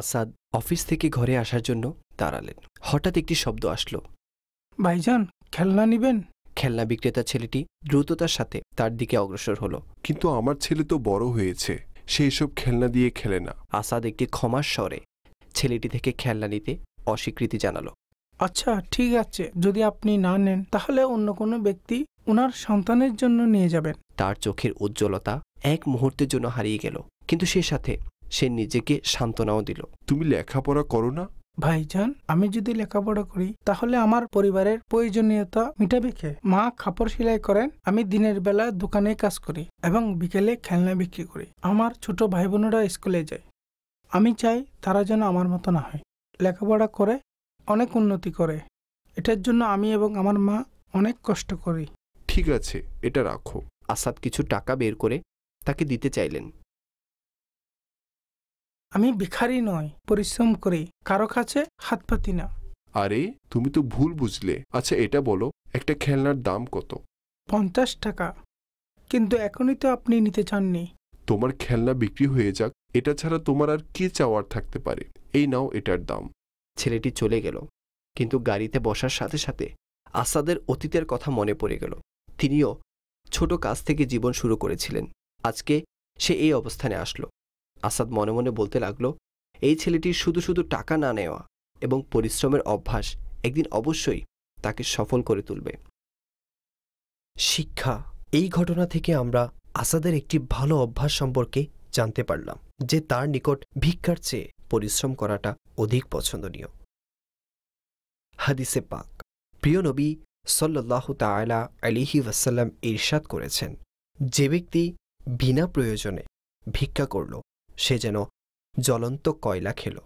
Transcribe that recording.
Asad office থেকে ঘরে আসার জন্য দাঁড়ালেন হঠাৎ একটি শব্দ আসলো ভাইজান খেলনা নিবেন খেলনা বিক্রেতা ছেলেটি দ্রুততার সাথে তার দিকে অগ্রসর হলো কিন্তু আমার ছেলে তো বড় হয়েছে সে এসব খেলনা দিয়ে খেলে না আসাদ একটি ক্ষমার স্বরে ছেলেটি থেকে খেলনা নিতে অস্বীকৃতি জানালো আচ্ছা ঠিক আছে যদি আপনি না নেন তাহলে অন্য কোনো ব্যক্তি ওনার সন্তানের জন্য নিয়ে যাবেন তার চোখের উজ্জ্বলতা এক মুহূর্তের জন্য হারিয়ে গেল কিন্তু সে সাথে সে নিজেকে সান্ত্বনাও দিল তুমি লেখাপড়া করো না ভাইজান আমি যদি লেখাপড়া করি তাহলে আমার পরিবারের প্রয়োজনীয়তা মিটাবে কে মা কাপড় সেলাই করেন আমি দিনের বেলা দোকানে কাজ করি এবং বিকেলে খেলনা বিক্রি করি আমার ছোট ভাই বোনেরা স্কুলে যায় আমি চাই তারা যেন আমার মতো না হয় লেখাপড়া করে অনেক উন্নতি করে এটার জন্য আমি এবং আমার মা অনেক কষ্ট করি ঠিক আছে এটা রাখো আসাদ কিছু টাকা বের করে তাকে দিতে চাইলেন আমি ভিখারি নয় পরিশ্রম করে কারো কাছে হাত পাতি না আরে তুমি তো ভুল বুঝলে আচ্ছা এটা বলো একটা খেলনার দাম কত পঞ্চাশ টাকা কিন্তু এখনই তো আপনি নিতে চাননি তোমার খেলনা বিক্রি হয়ে যাক এটা ছাড়া তোমার আর কি চাওয়ার থাকতে পারে এই নাও এটার দাম ছেলেটি চলে গেল কিন্তু গাড়িতে বসার সাথে সাথে আসাদের অতীতের কথা মনে পড়ে গেল তিনিও ছোট কাজ থেকে জীবন শুরু করেছিলেন আজকে সে এই অবস্থানে আসলো আসাদ মনে মনে বলতে লাগলো এই ছেলেটির শুধু শুধু টাকা না নেওয়া এবং পরিশ্রমের অভ্যাস একদিন অবশ্যই তাকে সফল করে তুলবে শিক্ষা এই ঘটনা থেকে আমরা আসাদের একটি ভালো অভ্যাস সম্পর্কে জানতে পারলাম যে তার নিকট ভিক্ষার চেয়ে পরিশ্রম করাটা অধিক পছন্দনীয় হাদিসে পাক প্রিয় নবী সল্লাহ তালা আলিহি ওয়াসাল্লাম ইরশাদ করেছেন যে ব্যক্তি বিনা প্রয়োজনে ভিক্ষা করল সে যেন জ্বলন্ত কয়লা খেলো